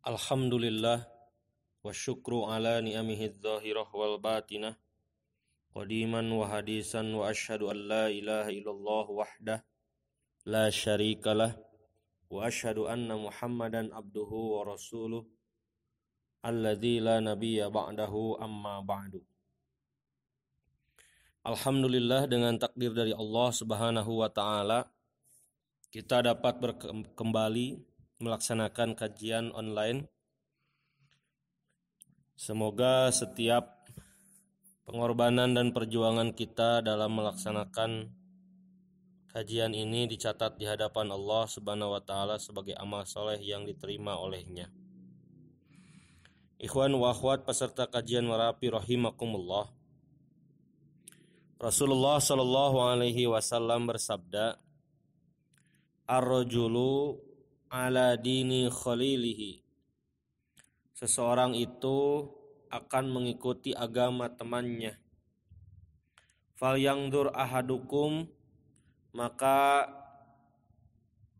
Alhamdulillah wa syukru ala ni'amihi dzahirah wal batinah qadiman wa hadisan wa asyhadu an la ilaha illallah wahdah la syarikalah wa asyhadu anna muhammadan abduhu wa rasuluh alladzi la nabiyya ba'dahu amma ba'du Alhamdulillah dengan takdir dari Allah Subhanahu wa taala kita dapat berkembali melaksanakan kajian online. Semoga setiap pengorbanan dan perjuangan kita dalam melaksanakan kajian ini dicatat di hadapan Allah Subhanahu wa taala sebagai amal soleh yang diterima olehnya. Ikhwan wa akhwat peserta kajian Merapi rahimakumullah. Rasulullah Shallallahu alaihi wasallam bersabda, "Ar-rajulu ala dini khalilihi. Seseorang itu akan mengikuti agama temannya. Fal ahadukum maka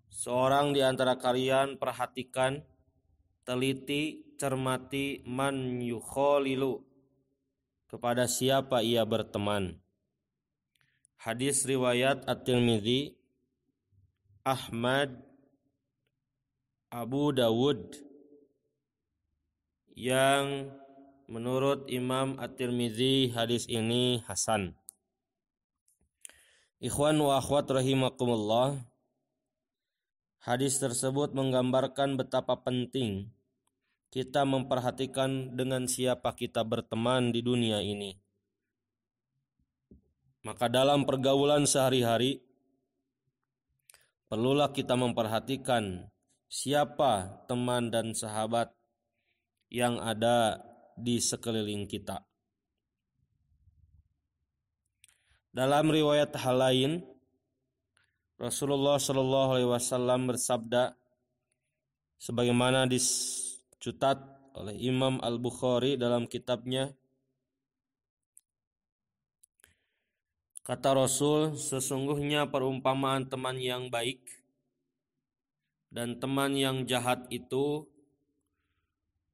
seorang di antara kalian perhatikan teliti cermati man yukholilu kepada siapa ia berteman. Hadis riwayat At-Tirmidzi, Ahmad Abu Dawud yang menurut Imam at tirmizi hadis ini hasan. Ikhwan wa akhwat rahimakumullah. Hadis tersebut menggambarkan betapa penting kita memperhatikan dengan siapa kita berteman di dunia ini. Maka dalam pergaulan sehari-hari perlulah kita memperhatikan siapa teman dan sahabat yang ada di sekeliling kita. Dalam riwayat hal lain, Rasulullah Shallallahu Alaihi Wasallam bersabda, sebagaimana dicutat oleh Imam Al Bukhari dalam kitabnya, kata Rasul, sesungguhnya perumpamaan teman yang baik dan teman yang jahat itu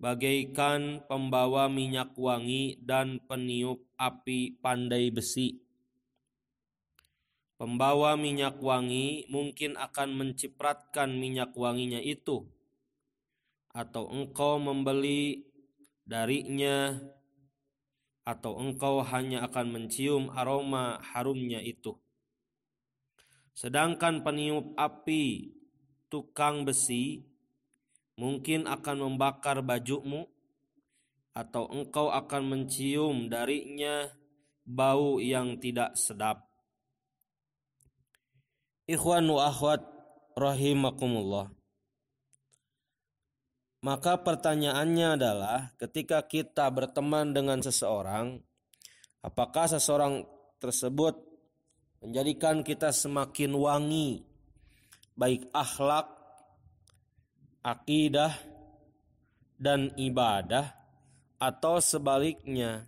bagaikan pembawa minyak wangi dan peniup api pandai besi. Pembawa minyak wangi mungkin akan mencipratkan minyak wanginya itu, atau engkau membeli darinya, atau engkau hanya akan mencium aroma harumnya itu. Sedangkan peniup api tukang besi mungkin akan membakar bajumu atau engkau akan mencium darinya bau yang tidak sedap. Ikhwan wa akhwat rahimakumullah. Maka pertanyaannya adalah ketika kita berteman dengan seseorang, apakah seseorang tersebut menjadikan kita semakin wangi baik akhlak, akidah, dan ibadah, atau sebaliknya,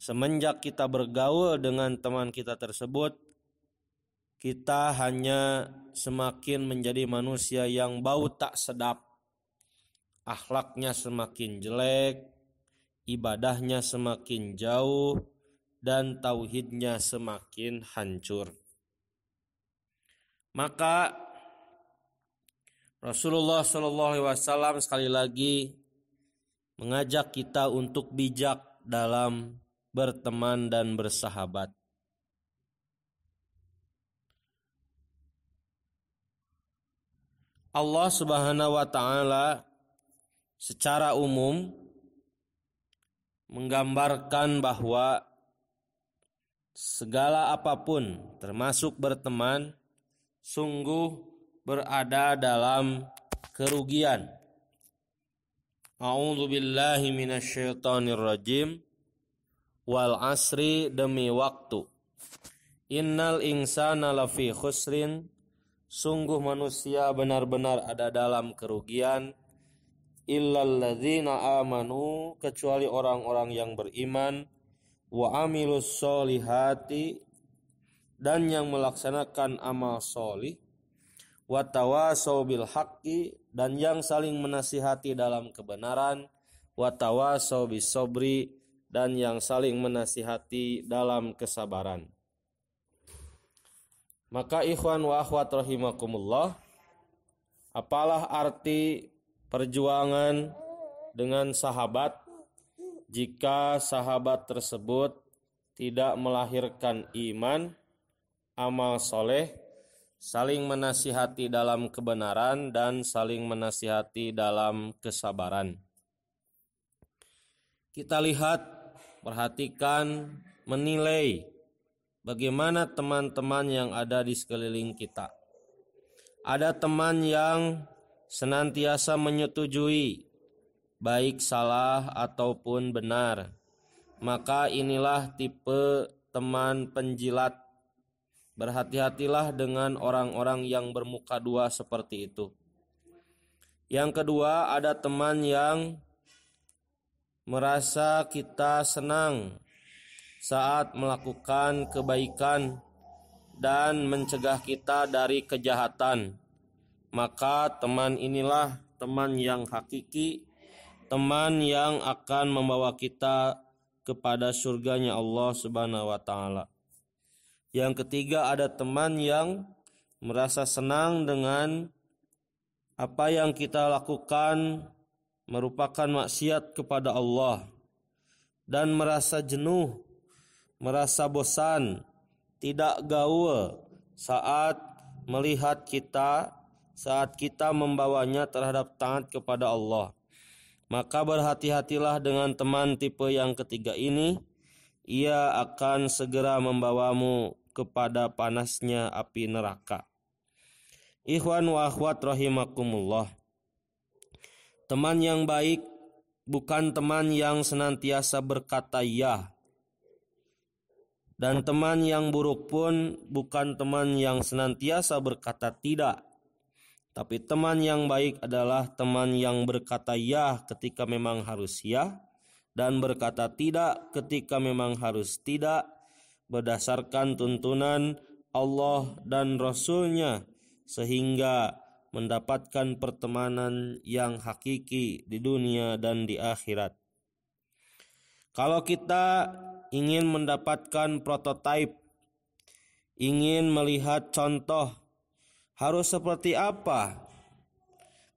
semenjak kita bergaul dengan teman kita tersebut, kita hanya semakin menjadi manusia yang bau tak sedap, akhlaknya semakin jelek, ibadahnya semakin jauh, dan tauhidnya semakin hancur. Maka Rasulullah Shallallahu Alaihi Wasallam sekali lagi mengajak kita untuk bijak dalam berteman dan bersahabat. Allah Subhanahu wa taala secara umum menggambarkan bahwa segala apapun termasuk berteman sungguh berada dalam kerugian. A'udzu billahi minasyaitonir rajim. Wal asri demi waktu. Innal insana lafi khusrin. Sungguh manusia benar-benar ada dalam kerugian. Illal ladzina amanu kecuali orang-orang yang beriman wa amilus solihati dan yang melaksanakan amal solih watawasobil haki dan yang saling menasihati dalam kebenaran watawasobis sobri dan yang saling menasihati dalam kesabaran maka ikhwan wa akhwat rahimakumullah apalah arti perjuangan dengan sahabat jika sahabat tersebut tidak melahirkan iman amal soleh saling menasihati dalam kebenaran dan saling menasihati dalam kesabaran. Kita lihat, perhatikan, menilai bagaimana teman-teman yang ada di sekeliling kita. Ada teman yang senantiasa menyetujui baik salah ataupun benar. Maka inilah tipe teman penjilat Berhati-hatilah dengan orang-orang yang bermuka dua seperti itu. Yang kedua, ada teman yang merasa kita senang saat melakukan kebaikan dan mencegah kita dari kejahatan. Maka teman inilah teman yang hakiki, teman yang akan membawa kita kepada surganya Allah Subhanahu wa taala. Yang ketiga ada teman yang merasa senang dengan apa yang kita lakukan merupakan maksiat kepada Allah dan merasa jenuh, merasa bosan, tidak gaul saat melihat kita saat kita membawanya terhadap taat kepada Allah. Maka berhati-hatilah dengan teman tipe yang ketiga ini. Ia akan segera membawamu kepada panasnya api neraka. Ikhwan wa akhwat rahimakumullah. Teman yang baik bukan teman yang senantiasa berkata ya. Dan teman yang buruk pun bukan teman yang senantiasa berkata tidak. Tapi teman yang baik adalah teman yang berkata ya ketika memang harus ya dan berkata tidak ketika memang harus tidak berdasarkan tuntunan Allah dan Rasulnya sehingga mendapatkan pertemanan yang hakiki di dunia dan di akhirat. Kalau kita ingin mendapatkan prototipe, ingin melihat contoh, harus seperti apa?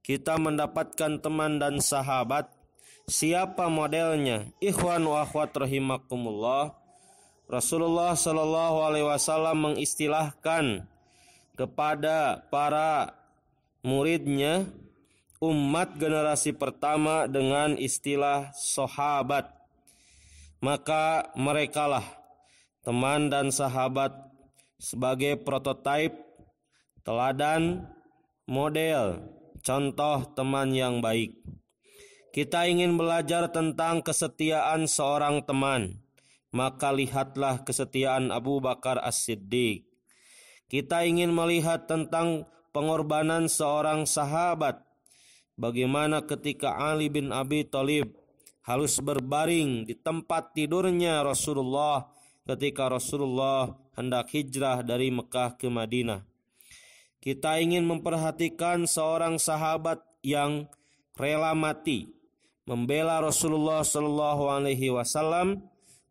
Kita mendapatkan teman dan sahabat, siapa modelnya? Ikhwan wa akhwat rahimakumullah Rasulullah Shallallahu Alaihi Wasallam mengistilahkan kepada para muridnya umat generasi pertama dengan istilah sahabat. Maka merekalah teman dan sahabat sebagai prototipe, teladan, model, contoh teman yang baik. Kita ingin belajar tentang kesetiaan seorang teman maka lihatlah kesetiaan Abu Bakar As-Siddiq. Kita ingin melihat tentang pengorbanan seorang sahabat. Bagaimana ketika Ali bin Abi Thalib harus berbaring di tempat tidurnya Rasulullah ketika Rasulullah hendak hijrah dari Mekah ke Madinah. Kita ingin memperhatikan seorang sahabat yang rela mati membela Rasulullah Shallallahu alaihi wasallam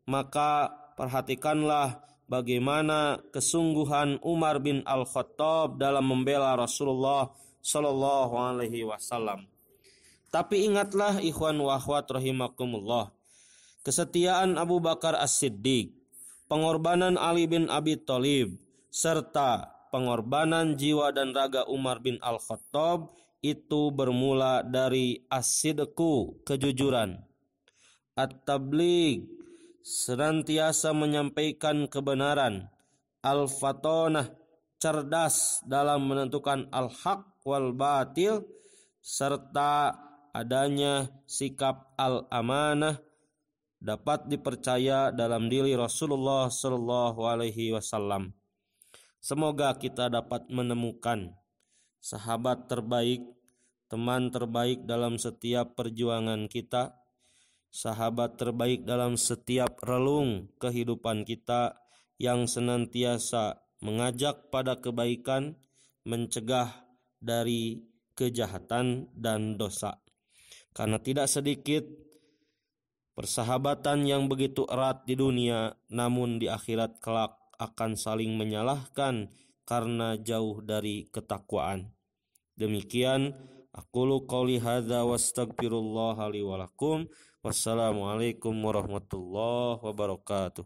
maka perhatikanlah bagaimana kesungguhan Umar bin Al-Khattab dalam membela Rasulullah Shallallahu alaihi wasallam. Tapi ingatlah ikhwan Wahwat akhwat rahimakumullah. Kesetiaan Abu Bakar As-Siddiq, pengorbanan Ali bin Abi Thalib serta pengorbanan jiwa dan raga Umar bin Al-Khattab itu bermula dari asidku kejujuran, at-tabligh senantiasa menyampaikan kebenaran, al-fatonah cerdas dalam menentukan al-haq wal batil serta adanya sikap al-amanah dapat dipercaya dalam diri Rasulullah Shallallahu alaihi wasallam. Semoga kita dapat menemukan sahabat terbaik, teman terbaik dalam setiap perjuangan kita sahabat terbaik dalam setiap relung kehidupan kita yang senantiasa mengajak pada kebaikan, mencegah dari kejahatan dan dosa. Karena tidak sedikit persahabatan yang begitu erat di dunia namun di akhirat kelak akan saling menyalahkan karena jauh dari ketakwaan. Demikian Aqulu qawli hadza wastaghfirullah li wa lakum. Wassalamualaikum warahmatullahi wabarakatuh.